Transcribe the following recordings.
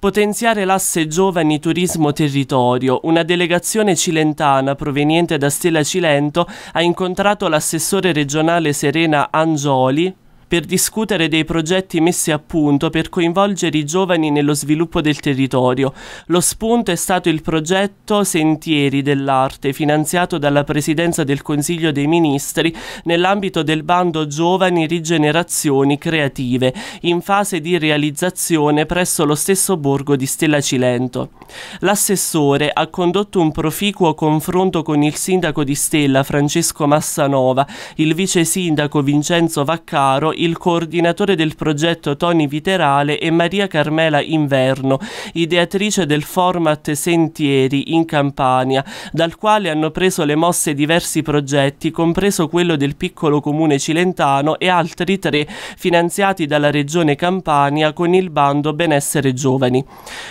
Potenziare l'asse giovani turismo territorio. Una delegazione cilentana proveniente da Stella Cilento ha incontrato l'assessore regionale Serena Angioli per discutere dei progetti messi a punto per coinvolgere i giovani nello sviluppo del territorio. Lo spunto è stato il progetto Sentieri dell'Arte, finanziato dalla Presidenza del Consiglio dei Ministri nell'ambito del bando Giovani Rigenerazioni Creative, in fase di realizzazione presso lo stesso borgo di Stella Cilento. L'assessore ha condotto un proficuo confronto con il sindaco di Stella Francesco Massanova, il vice sindaco Vincenzo Vaccaro il coordinatore del progetto Toni Viterale e Maria Carmela Inverno, ideatrice del format Sentieri in Campania, dal quale hanno preso le mosse diversi progetti, compreso quello del piccolo comune cilentano e altri tre finanziati dalla regione Campania con il bando Benessere Giovani.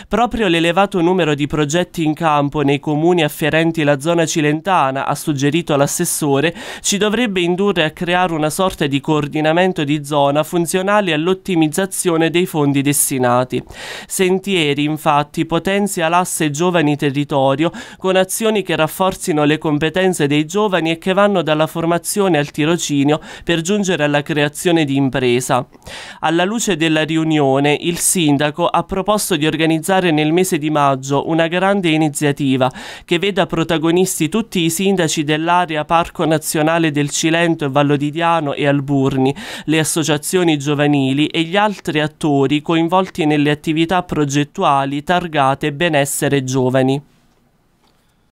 Proprio l'elevato numero di progetti in campo nei comuni afferenti la zona cilentana, ha suggerito l'assessore, ci dovrebbe indurre a creare una sorta di coordinamento di zona funzionali all'ottimizzazione dei fondi destinati. Sentieri, infatti, potenzia l'asse giovani territorio con azioni che rafforzino le competenze dei giovani e che vanno dalla formazione al tirocinio per giungere alla creazione di impresa. Alla luce della riunione, il sindaco ha proposto di organizzare nel mese di maggio una grande iniziativa che veda protagonisti tutti i sindaci dell'area Parco Nazionale del Cilento e Vallo di Diano e Alburni, le associazioni giovanili e gli altri attori coinvolti nelle attività progettuali targate Benessere Giovani.